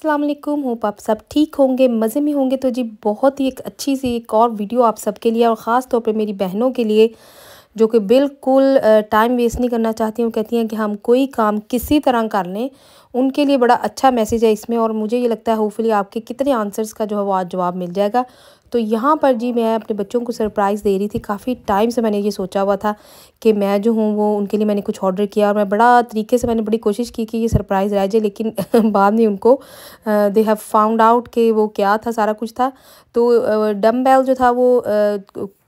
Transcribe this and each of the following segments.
अस्सलाम वालेकुम होप आप सब ठीक होंगे मज़े में होंगे तो जी बहुत ही एक अच्छी सी एक और वीडियो आप सबके लिए और ख़ास तौर पे मेरी बहनों के लिए जो कि बिल्कुल टाइम वेस्ट नहीं करना चाहती हूँ कहती हैं कि हम कोई काम किसी तरह कर लें उनके लिए बड़ा अच्छा मैसेज है इसमें और मुझे ये लगता है होपफुली आपके कितने आंसर्स का जो है वो आज जवाब मिल जाएगा तो यहाँ पर जी मैं अपने बच्चों को सरप्राइज़ दे रही थी काफ़ी टाइम से मैंने ये सोचा हुआ था कि मैं जो हूँ वो उनके लिए मैंने कुछ ऑर्डर किया और मैं बड़ा तरीके से मैंने बड़ी कोशिश की कि ये सरप्राइज़ रह जाए लेकिन बाद में उनको दे हैव फाउंड आउट कि वो क्या था सारा कुछ था तो डम्बेल जो था वो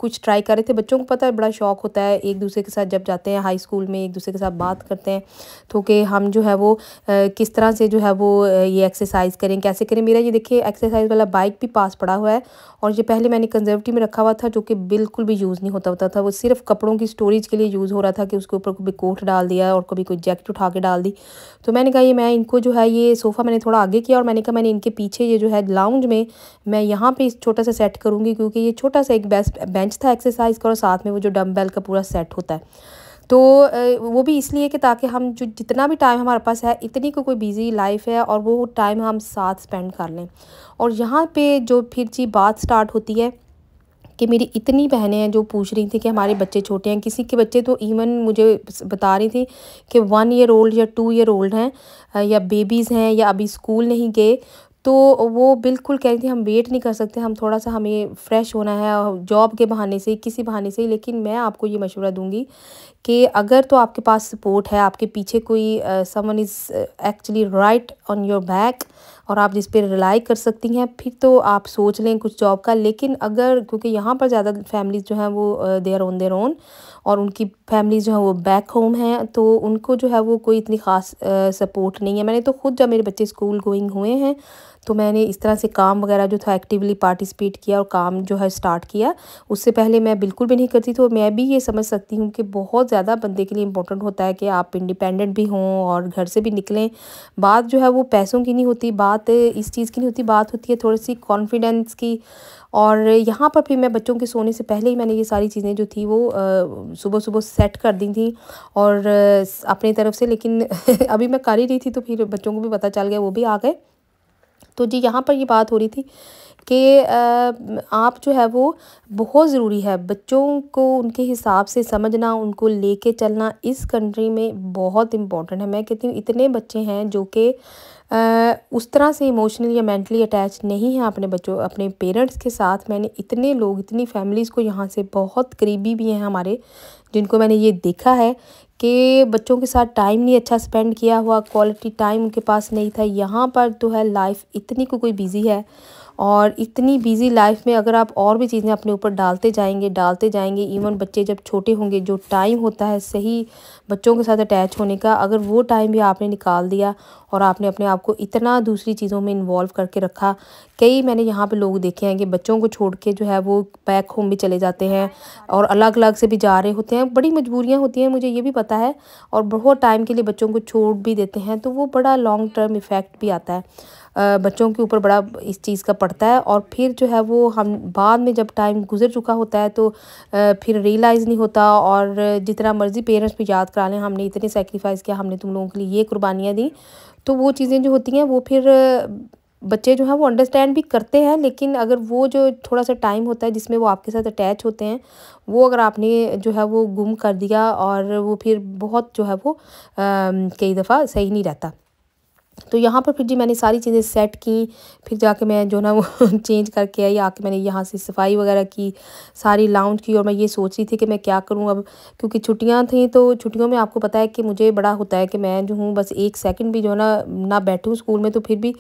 कुछ ट्राई कर रहे थे बच्चों को पता है बड़ा शौक होता है एक दूसरे के साथ जब जाते हैं हाई स्कूल में एक दूसरे के साथ बात करते हैं तो कि हम जो है वो किस तरह से जो है वो ये एक्सरसाइज करें कैसे करें मेरा ये देखिए एक्सरसाइज वाला बाइक भी पास पड़ा हुआ है और ये पहले मैंने कंजर्वेटिव में रखा हुआ था जो कि बिल्कुल भी यूज़ नहीं होता होता था वो सिर्फ कपड़ों की स्टोरेज के लिए यूज़ हो रहा था कि उसके ऊपर कभी कोट डाल दिया और कभी कोई जैकेट उठा के डाल दी तो मैंने कहा ये मैं इनको जो है ये सोफ़ा मैंने थोड़ा आगे किया और मैंने कहा मैंने इनके पीछे ये जो है लाउंज में मैं यहाँ पर छोटा सा सेट करूँगी क्योंकि ये छोटा सा एक बेस्ट बेंच था एक्सरसाइज का और साथ में वो जो डम्बेल का पूरा सेट होता है तो वो भी इसलिए कि ताकि हम जो जितना भी टाइम हमारे पास है इतनी को कोई बिज़ी लाइफ है और वो टाइम हम साथ स्पेंड कर लें और यहाँ पे जो फिर जी बात स्टार्ट होती है कि मेरी इतनी बहनें हैं जो पूछ रही थी कि हमारे बच्चे छोटे हैं किसी के बच्चे तो इवन मुझे बता रही थी कि वन ईयर ओल्ड या टू ईयर ओल्ड हैं या बेबीज़ हैं या अभी स्कूल नहीं गए तो वो बिल्कुल कह रही थी हम वेट नहीं कर सकते हम थोड़ा सा हमें फ़्रेश होना है जॉब के बहाने से किसी बहाने से लेकिन मैं आपको ये मशवरा दूंगी कि अगर तो आपके पास सपोर्ट है आपके पीछे कोई someone is actually right on your back और आप जिस पर रिलाई कर सकती हैं फिर तो आप सोच लें कुछ जॉब का लेकिन अगर क्योंकि यहाँ पर ज़्यादा फैमिलीज़ जो हैं वो देयर ऑन देयर ओन और उनकी फैमिलीज़ जो है वो बैक होम हैं तो उनको जो है वो कोई इतनी ख़ास सपोर्ट नहीं है मैंने तो खुद जब मेरे बच्चे स्कूल गोइंग हुए हैं तो मैंने इस तरह से काम वगैरह जो था एक्टिवली पार्टिसिपेट किया और काम जो है स्टार्ट किया उससे पहले मैं बिल्कुल भी नहीं करती तो मैं भी ये समझ सकती हूँ कि बहुत ज़्यादा बंदे के लिए इंपॉर्टेंट होता है कि आप इंडिपेंडेंट भी हों और घर से भी निकलें बात जो है वो पैसों की नहीं होती बात इस चीज़ की नहीं होती बात होती है थोड़ी सी कॉन्फिडेंस की और यहाँ पर फिर मैं बच्चों के सोने से पहले ही मैंने ये सारी चीज़ें जो थी वो सुबह सुबह सेट कर दी थी और अपनी तरफ से लेकिन अभी मैं कर ही रही थी तो फिर बच्चों को भी पता चल गया वो भी आ गए तो जी यहाँ पर ये बात हो रही थी कि आप जो है वो बहुत ज़रूरी है बच्चों को उनके हिसाब से समझना उनको लेके चलना इस कंट्री में बहुत इम्पॉर्टेंट है मैं कहती हूँ इतने बच्चे हैं जो कि उस तरह से इमोशनली या मेंटली अटैच नहीं है अपने बच्चों अपने पेरेंट्स के साथ मैंने इतने लोग इतनी फैमिलीज़ को यहाँ से बहुत करीबी भी हैं हमारे जिनको मैंने ये देखा है कि बच्चों के साथ टाइम नहीं अच्छा स्पेंड किया हुआ क्वालिटी टाइम उनके पास नहीं था यहाँ पर तो है लाइफ इतनी को कोई बिज़ी है और इतनी बिज़ी लाइफ में अगर आप और भी चीज़ें अपने ऊपर डालते जाएंगे डालते जाएंगे इवन बच्चे जब छोटे होंगे जो टाइम होता है सही बच्चों के साथ अटैच होने का अगर वो टाइम भी आपने निकाल दिया और आपने अपने आप को इतना दूसरी चीज़ों में इन्वॉल्व करके रखा कई मैंने यहाँ पे लोग देखे हैं कि बच्चों को छोड़ के जो है वो बैक होम भी चले जाते हैं और अलग अलग से भी जा रहे होते हैं बड़ी मजबूरियाँ होती हैं मुझे ये भी पता है और बहुत टाइम के लिए बच्चों को छोड़ भी देते हैं तो वो बड़ा लॉन्ग टर्म इफ़ेक्ट भी आता है बच्चों के ऊपर बड़ा इस चीज़ का पड़ता है और फिर जो है वो हम बाद में जब टाइम गुजर चुका होता है तो फिर रियलाइज़ नहीं होता और जितना मर्ज़ी पेरेंट्स भी याद करा लें हमने इतने सेक्रीफाइस किया हमने तुम लोगों के लिए ये कुर्बानियाँ दी तो वो चीज़ें जो होती हैं वो फिर बच्चे जो हैं वो अंडरस्टैंड भी करते हैं लेकिन अगर वो जो थोड़ा सा टाइम होता है जिसमें वो आपके साथ अटैच होते हैं वो अगर आपने जो है वो गुम कर दिया और वो फिर बहुत जो है वो कई दफ़ा सही नहीं रहता तो यहाँ पर फिर जी मैंने सारी चीज़ें सेट की फिर जाके मैं जो ना वो चेंज करके आई आके मैंने यहाँ से सफाई वगैरह की सारी लाउंज की और मैं ये सोच रही थी कि मैं क्या करूँ अब क्योंकि छुट्टियाँ थी तो छुट्टियों में आपको पता है कि मुझे बड़ा होता है कि मैं जो हूँ बस एक सेकंड भी जो ना ना बैठूँ स्कूल में तो फिर भी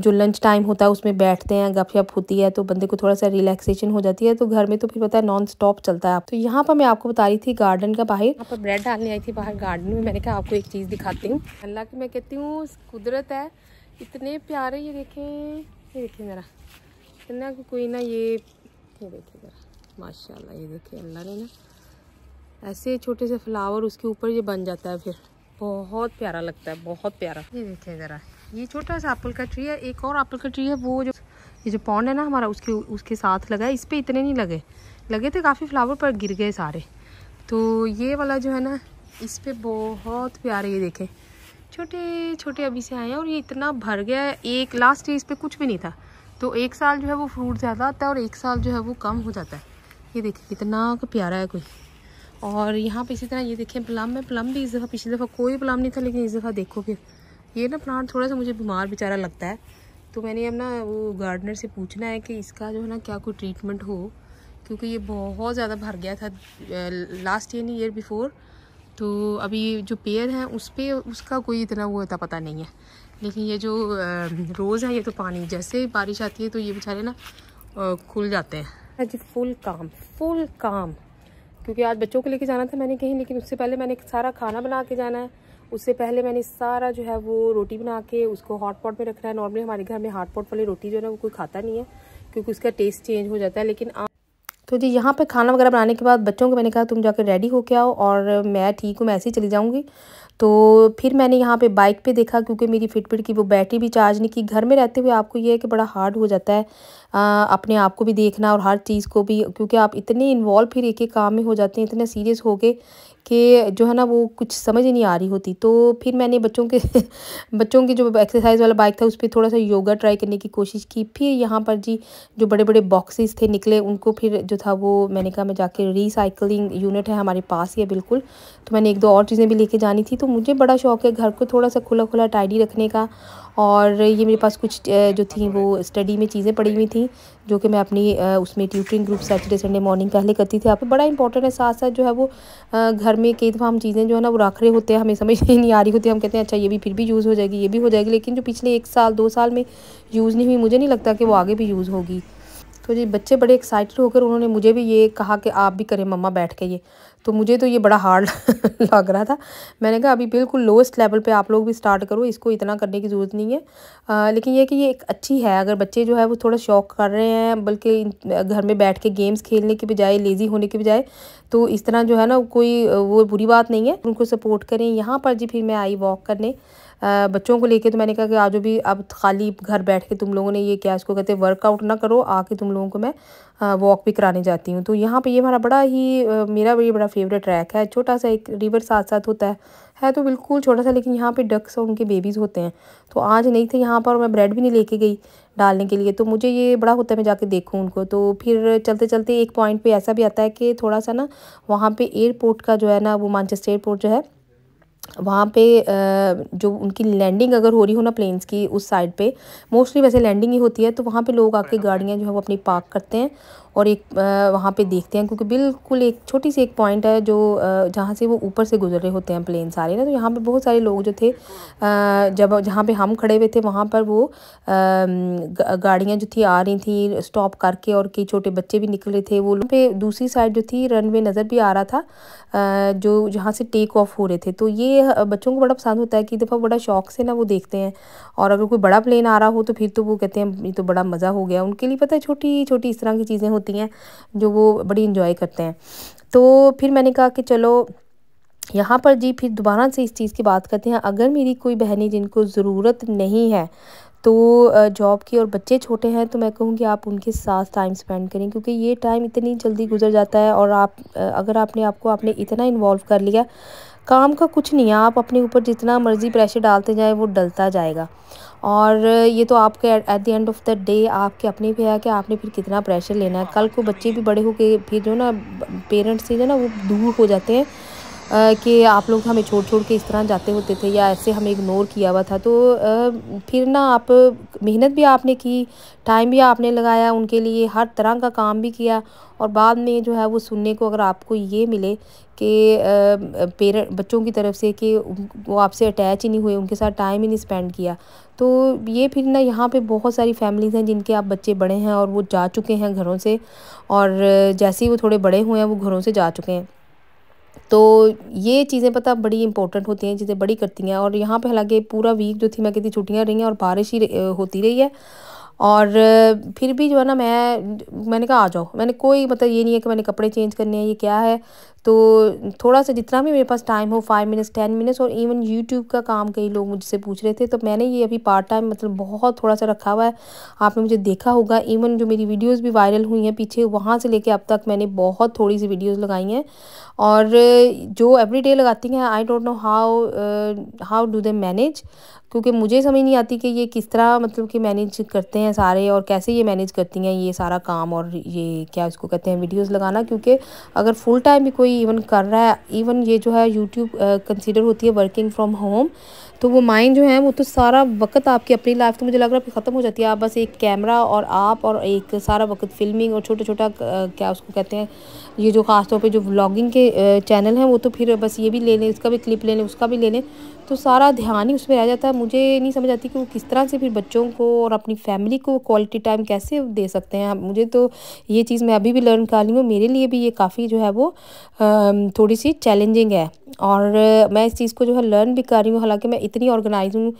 जो लंच टाइम होता है उसमें बैठते हैं गपशप होती है तो बंदे को थोड़ा सा रिलैक्सेशन हो जाती है तो घर में तो फिर पता है नॉन स्टॉप चलता है तो यहाँ पर मैं आपको बता रही थी गार्डन का बाहर यहाँ पर ब्रेड डालने आई थी बाहर गार्डन में मैंने कहा आपको एक चीज़ दिखाती हूँ अल्लाह की मैं कहती हूँ कुदरत है इतने प्यारे ये देखें ये देखें ज़रा इतना कि कोई ना ये ये देखें ज़रा माशाल्लाह ये देखें अल्लाह ने ना ऐसे छोटे से फ्लावर उसके ऊपर ये बन जाता है फिर बहुत प्यारा लगता है बहुत प्यारा ये देखें ज़रा ये छोटा सा एप्पल का ट्री है एक और एप्पल का ट्री है वो जो ये जो पौंड है ना हमारा उसके उसके साथ लगा है इस पर इतने नहीं लगे लगे थे काफ़ी फ्लावर पर गिर गए सारे तो ये वाला जो है ना इस पर बहुत प्यारे ये देखें छोटे छोटे अभी से आए हैं और ये इतना भर गया है एक लास्ट ईयर इस पर कुछ भी नहीं था तो एक साल जो है वो फ्रूट ज़्यादा आता है और एक साल जो है वो कम हो जाता है ये देखिए कितना प्यारा है कोई और यहाँ पे इसी तरह ये देखें प्लम है प्लम भी इस दफ़ा पिछली दफ़ा कोई प्लम नहीं था लेकिन इस दफ़ा देखो फिर ये ना प्लांट थोड़ा सा मुझे बीमार बेचारा लगता है तो मैंने अब ना वो गार्डनर से पूछना है कि इसका जो है ना क्या कोई ट्रीटमेंट हो क्योंकि ये बहुत ज़्यादा भर गया था लास्ट ईयर नहीं ईयर बिफोर तो अभी जो पेड़ है उस पर उसका कोई इतना वो होता पता नहीं है लेकिन ये जो रोज़ है ये तो पानी जैसे बारिश आती है तो ये बेचारे ना खुल जाते हैं आज फुल काम फुल काम क्योंकि आज बच्चों को लेके जाना था मैंने कहीं लेकिन उससे पहले मैंने सारा खाना बना के जाना है उससे पहले मैंने सारा जो है वो रोटी बना के उसको हॉट पॉट में रखना है नॉर्मली हमारे घर में हॉट पॉट वाली रोटी जो है ना वो कोई खाता नहीं है क्योंकि उसका टेस्ट चेंज हो जाता है लेकिन तो जी यहाँ पे खाना वगैरह बनाने के बाद बच्चों को मैंने कहा तुम जाकर रेडी होके आओ और मैं ठीक हूँ मैं ऐसे ही चली जाऊँगी तो फिर मैंने यहाँ पे बाइक पे देखा क्योंकि मेरी फिटबिट की वो बैटरी भी चार्ज नहीं की घर में रहते हुए आपको ये है कि बड़ा हार्ड हो जाता है आ, अपने आप को भी देखना और हर चीज़ को भी क्योंकि आप इतने इन्वॉल्व फिर एक एक काम में हो जाते हैं इतने सीरियस हो गए कि जो है ना वो कुछ समझ ही नहीं आ रही होती तो फिर मैंने बच्चों के बच्चों की जो एक्सरसाइज वाला बाइक था उस पर थोड़ा सा योगा ट्राई करने की कोशिश की फिर यहाँ पर जी जो बड़े बड़े बॉक्सेस थे निकले उनको फिर जो था वो मैंने कहा मैं जाके रिसाइकलिंग यूनिट है हमारे पास ही है बिल्कुल तो मैंने एक दो और चीज़ें भी लेके जानी थी तो मुझे बड़ा शौक है घर को थोड़ा सा खुला खुला टाइडी रखने का और ये मेरे पास कुछ जो थी वो स्टडी में चीज़ें पड़ी हुई थी जो कि मैं अपनी उसमें tutoring group Saturday Sunday morning पहले करती थी आप बड़ा इंपॉर्टेंट है साथ साथ जो है वो घर में कई दफ़ा हम चीज़ें जो है ना वो रख रहे होते हैं हमें समझ नहीं आ रही होती हम कहते हैं अच्छा ये भी फिर भी यूज़ हो जाएगी ये भी हो जाएगी लेकिन जो पिछले एक साल दो साल में यूज़ नहीं हुई मुझे नहीं लगता कि वो आगे भी यूज़ होगी तो जी बच्चे बड़े एक्साइटेड होकर उन्होंने मुझे भी ये कहा कि आप भी करें मम्मा बैठ के ये तो मुझे तो ये बड़ा हार्ड लग रहा था मैंने कहा अभी बिल्कुल लोएस्ट लेवल पे आप लोग भी स्टार्ट करो इसको इतना करने की ज़रूरत नहीं है आ, लेकिन यह कि ये एक अच्छी है अगर बच्चे जो है वो थोड़ा शौक कर रहे हैं बल्कि घर में बैठ के गेम्स खेलने के बजाय लेज़ी होने के बजाय तो इस तरह जो है ना कोई वो बुरी बात नहीं है उनको सपोर्ट करें यहाँ पर जी फिर मैं आई वॉक करने बच्चों को लेके तो मैंने कहा कि आज भी अब खाली घर बैठ के तुम लोगों ने ये क्या इसको कहते वर्कआउट ना करो आके तुम लोगों को मैं वॉक भी कराने जाती हूँ तो यहाँ पे ये हमारा बड़ा ही मेरा भी बड़ा फेवरेट ट्रैक है छोटा सा एक रिवर साथ साथ होता है है तो बिल्कुल छोटा सा लेकिन यहाँ पे डक्स और उनके बेबीज़ होते हैं तो आज नहीं थे यहाँ पर मैं ब्रेड भी नहीं लेके गई डालने के लिए तो मुझे ये बड़ा होता है मैं जाके देखूँ उनको तो फिर चलते चलते एक पॉइंट पे ऐसा भी आता है कि थोड़ा सा ना वहाँ पे एयरपोर्ट का जो है ना वो मानचेस्टर एयरपोर्ट जो है वहाँ पे जो उनकी लैंडिंग अगर हो रही हो ना प्लेन्स की उस साइड पे मोस्टली वैसे लैंडिंग ही होती है तो वहाँ पे लोग आके गाड़ियाँ जो है वो अपनी पार्क करते हैं और एक वहाँ पे देखते हैं क्योंकि बिल्कुल एक छोटी सी एक पॉइंट है जो जहाँ से वो ऊपर से गुजर रहे होते हैं प्लेन सारे ना तो यहाँ पर बहुत सारे लोग जो थे जब जहाँ पर हम खड़े हुए थे वहाँ पर वो गाड़ियाँ जो थी आ रही थी स्टॉप करके और कई छोटे बच्चे भी निकले थे वो पे दूसरी साइड जो थी रन नज़र भी आ रहा था जो जहाँ से टेक ऑफ हो रहे थे तो ये बच्चों को बड़ा पसंद होता है कि दफ़ा बड़ा शौक से ना वो देखते हैं और अगर कोई बड़ा प्लेन आ रहा हो तो फिर तो वो कहते हैं ये तो बड़ा मज़ा हो गया उनके लिए पता है छोटी छोटी इस तरह की चीज़ें होती होती हैं जो वो बड़ी इन्जॉय करते हैं तो फिर मैंने कहा कि चलो यहाँ पर जी फिर दोबारा से इस चीज़ की बात करते हैं अगर मेरी कोई बहनी जिनको ज़रूरत नहीं है तो जॉब की और बच्चे छोटे हैं तो मैं कहूँगी आप उनके साथ टाइम स्पेंड करें क्योंकि ये टाइम इतनी जल्दी गुजर जाता है और आप अगर आपने आपको आपने इतना इन्वॉल्व कर लिया काम का कुछ नहीं है आप अपने ऊपर जितना मर्ज़ी प्रेशर डालते जाए वो डलता जाएगा और ये तो आपके at the end of the day आपके अपने पे है कि आपने फिर कितना प्रेशर लेना है कल को बच्चे भी बड़े हो के फिर जो ना पेरेंट्स से जो ना वो दूर हो जाते हैं कि आप लोग हमें छोड़ छोड़ के इस तरह जाते होते थे या ऐसे हमें इग्नोर किया हुआ था तो फिर ना आप मेहनत भी आपने की टाइम भी आपने लगाया उनके लिए हर तरह का काम भी किया और बाद में जो है वो सुनने को अगर आपको ये मिले कि पेरेंट बच्चों की तरफ से कि वो आपसे अटैच ही नहीं हुए उनके साथ टाइम ही नहीं स्पेंड किया तो ये फिर ना यहाँ पे बहुत सारी फैमिलीज़ हैं जिनके आप बच्चे बड़े हैं और वो जा चुके हैं घरों से और जैसे ही वो थोड़े बड़े हुए हैं वो घरों से जा चुके हैं तो ये चीज़ें पता बड़ी इंपॉर्टेंट होती हैं चीज़ें बड़ी करती हैं और यहाँ पे हालांकि पूरा वीक जो थी मैं कहती छुट्टियाँ रही हैं और बारिश ही होती रही है और फिर भी जो है ना मैं मैंने कहा आ जाओ मैंने कोई मतलब ये नहीं है कि मैंने कपड़े चेंज करने हैं ये क्या है तो थोड़ा सा जितना भी मेरे पास टाइम हो फाइव मिनट्स टेन मिनट्स और इवन यूट्यूब का काम कई लोग मुझसे पूछ रहे थे तो मैंने ये अभी पार्ट टाइम मतलब बहुत थोड़ा सा रखा हुआ है आपने मुझे देखा होगा इवन जो मेरी वीडियोज़ भी वायरल हुई हैं पीछे वहाँ से लेके अब तक मैंने बहुत थोड़ी सी वीडियोज़ लगाई हैं और जो एवरी लगाती हैं I don't know how how do they manage क्योंकि मुझे समझ नहीं आती कि ये किस तरह मतलब कि मैनेज करते हैं सारे और कैसे ये मैनेज करती हैं ये सारा काम और ये क्या इसको कहते हैं वीडियोस लगाना क्योंकि अगर फुल टाइम भी कोई भी इवन कर रहा है इवन ये जो है यूट्यूब कंसिडर होती है वर्किंग फ्रॉम होम तो वो माइंड जो है वो तो सारा वक्त आपकी अपनी लाइफ तो मुझे लग रहा है ख़त्म हो जाती है आप बस एक कैमरा और आप और एक सारा वक्त फिल्मिंग और छोटा छोटा क्या उसको कहते हैं ये जो ख़ासतौर पर जो व्लॉगिंग के चैनल हैं वो तो फिर बस ये भी ले लें इसका भी क्लिप ले लें उसका भी ले लें तो सारा ध्यान ही उस पर रह जाता है मुझे नहीं समझ आती कि वो किस तरह से फिर बच्चों को और अपनी फैमिली को क्वालिटी टाइम कैसे दे सकते हैं मुझे तो ये चीज़ मैं अभी भी लर्न कर रही हूँ मेरे लिए भी ये काफ़ी जो है वो थोड़ी सी चैलेंजिंग है और मैं इस चीज़ को जो है लर्न भी कर रही हूँ हालांकि मैं इतनी ऑर्गेनाइज हूँ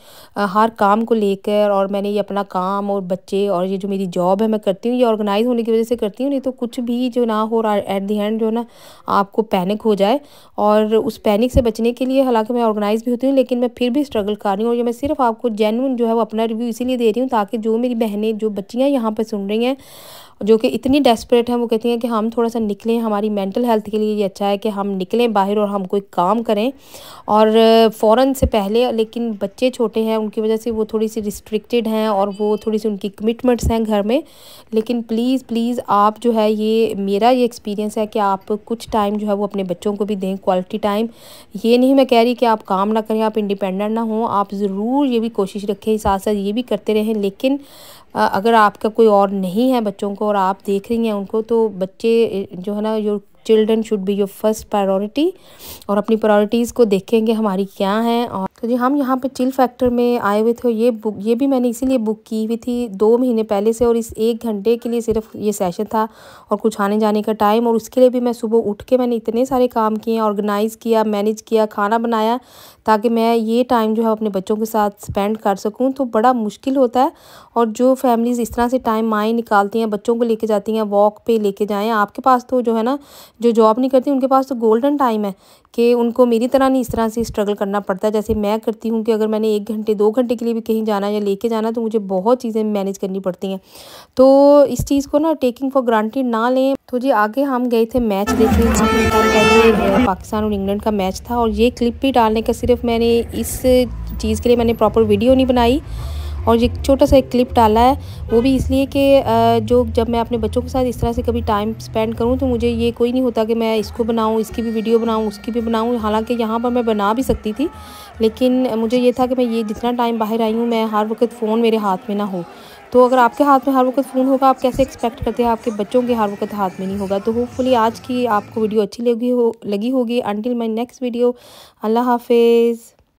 हर काम को लेकर और मैंने ये अपना काम और बच्चे और ये जो मेरी जॉब है मैं करती हूँ ये ऑर्गेनाइज होने की वजह से करती हूँ नहीं तो कुछ भी जो ना हो रहा एट दी एंड जो ना आपको पैनिक हो जाए और उस पैनिक से बचने के लिए हालांकि मैं ऑर्गेनाइज भी होती हूँ लेकिन मैं फिर भी स्ट्रगल कर रही हूँ और ये मैं सिर्फ आपको जेनुअन जो है वो अपना रिव्यू इसीलिए दे रही हूँ ताकि जो मेरी बहनें जो बच्चियाँ यहाँ पर सुन रही हैं जो कि इतनी डेस्परेट हैं वो कहती हैं कि हम थोड़ा सा निकलें हमारी मेंटल हेल्थ के लिए ये अच्छा है कि हम निकलें बाहर और हम कोई काम करें और फ़ौर से पहले लेकिन बच्चे छोटे हैं उनकी वजह से वो थोड़ी सी रिस्ट्रिक्टेड हैं और वो थोड़ी सी उनकी कमिटमेंट्स हैं घर में लेकिन प्लीज़ प्लीज़ आप जो है ये मेरा ये एक्सपीरियंस है कि आप कुछ टाइम जो है वो अपने बच्चों को भी दें क्वालिटी टाइम ये नहीं मैं कह रही कि आप काम ना करें आप इंडिपेंडेंट ना हों आप ज़रूर ये भी कोशिश रखें साथ साथ ये भी करते रहें लेकिन अगर आपका कोई और नहीं है बच्चों को और आप देख रही हैं उनको तो बच्चे जो है ना जो children should be your first priority और अपनी प्रायोरिटीज़ को देखेंगे हमारी क्या हैं और तो जी हम यहाँ पे चिल फैक्टर में आए हुए थे ये बुक ये भी मैंने इसीलिए बुक की हुई थी दो महीने पहले से और इस एक घंटे के लिए सिर्फ ये सेशन था और कुछ आने जाने का टाइम और उसके लिए भी मैं सुबह उठ के मैंने इतने सारे काम किए ऑर्गेनाइज़ किया मैनेज किया खाना बनाया ताकि मैं ये टाइम जो है अपने बच्चों के साथ स्पेंड कर सकूँ तो बड़ा मुश्किल होता है और जो फैमिलीज़ इस तरह से टाइम माएँ निकालती हैं बच्चों को लेके जाती हैं वॉक पर लेके जाएँ आपके पास तो जो है ना जो जॉब नहीं करती उनके पास तो गोल्डन टाइम है कि उनको मेरी तरह नहीं इस तरह से स्ट्रगल करना पड़ता जैसे मैं करती हूँ कि अगर मैंने एक घंटे दो घंटे के लिए भी कहीं जाना या लेके जाना तो मुझे बहुत चीज़ें मैनेज करनी पड़ती हैं तो इस चीज़ को ना टेकिंग फॉर ग्रांटेड ना लें तो जी आगे हम गए थे मैच देखने पाकिस्तान और इंग्लैंड का मैच था और ये क्लिप भी डालने का सिर्फ मैंने इस चीज़ के लिए मैंने प्रॉपर वीडियो नहीं बनाई और एक छोटा सा एक क्लिप डाला है वो भी इसलिए कि जो जब मैं अपने बच्चों के साथ इस तरह से कभी टाइम स्पेंड करूँ तो मुझे ये कोई नहीं होता कि मैं इसको बनाऊँ इसकी भी वीडियो बनाऊँ उसकी भी बनाऊँ हालाँकि यहाँ पर मैं बना भी सकती थी लेकिन मुझे ये था कि मैं ये जितना टाइम बाहर आई हूँ मैं हर वक्त फ़ोन मेरे हाथ में ना हो तो अगर आपके हाथ में हर वक्त फ़ोन होगा आप कैसे एक्सपेक्ट करते हैं आपके बच्चों के हर वक्त हाथ में नहीं होगा तो होपफुली आज की आपको वीडियो अच्छी लगी हो लगी होगी अनटिल माई नेक्स्ट वीडियो अल्लाह हाफिज़